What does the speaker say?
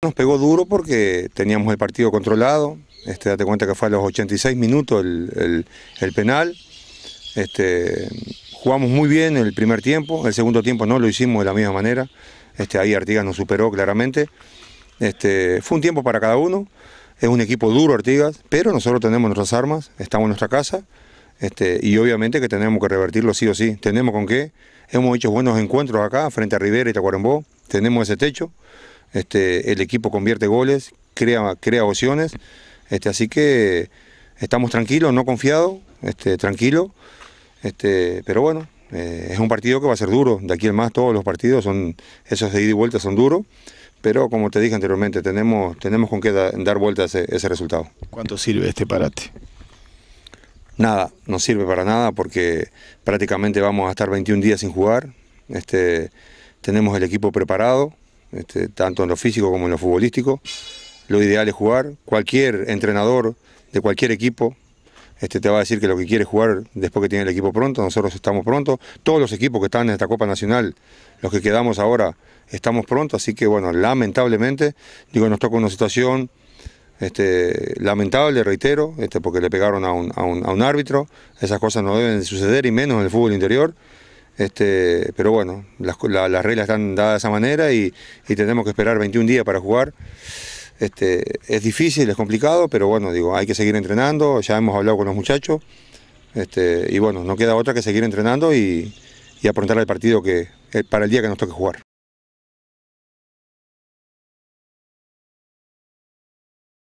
Nos pegó duro porque teníamos el partido controlado, este, date cuenta que fue a los 86 minutos el, penal, este, jugamos muy bien el primer tiempo, el segundo tiempo no lo hicimos de la misma manera, este, ahí Artigas nos superó claramente, fue un tiempo para cada uno, es un equipo duro Artigas, pero nosotros tenemos nuestras armas, estamos en nuestra casa, y obviamente que tenemos que revertirlo sí o sí. Tenemos con qué. Hemos hecho buenos encuentros acá, frente a Rivera y Tacuarembó. Tenemos ese techo. Este, el equipo convierte goles, crea, crea opciones. Este, así que estamos tranquilos, no confiados, este, tranquilos. Este, pero bueno, eh, es un partido que va a ser duro. De aquí en más todos los partidos son, esos de ida y vuelta son duros. Pero como te dije anteriormente, tenemos, tenemos con qué dar vuelta ese, ese resultado. ¿Cuánto sirve este parate? Nada, no sirve para nada porque prácticamente vamos a estar 21 días sin jugar. tenemos el equipo preparado, este, tanto en lo físico como en lo futbolístico. Lo ideal es jugar. Cualquier entrenador de cualquier equipo este, te va a decir que lo que quiere jugar después que tiene el equipo pronto. Nosotros estamos pronto. Todos los equipos que están en esta Copa Nacional, los que quedamos ahora, estamos pronto. Así que, bueno, lamentablemente, digo, nos toca una situación este, lamentable, reitero, este, porque le pegaron a un, a un árbitro. Esas cosas no deben suceder y menos en el fútbol interior. Este, pero bueno, las, reglas están dadas de esa manera y, y tenemos que esperar 21 días para jugar. Este, es difícil, es complicado, pero bueno, digo, hay que seguir entrenando, ya hemos hablado con los muchachos, este, y bueno, no queda otra que seguir entrenando y, y aprontar el partido que, eh, para el día que nos toque jugar.